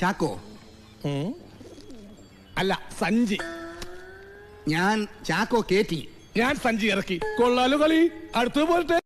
ചാക്കോ അല്ല സഞ്ചി ഞാൻ ചാക്കോ കേറ്റി ഞാൻ സഞ്ചി ഇറക്കി കൊള്ളാലു കളി അടുത്ത് പോലത്തെ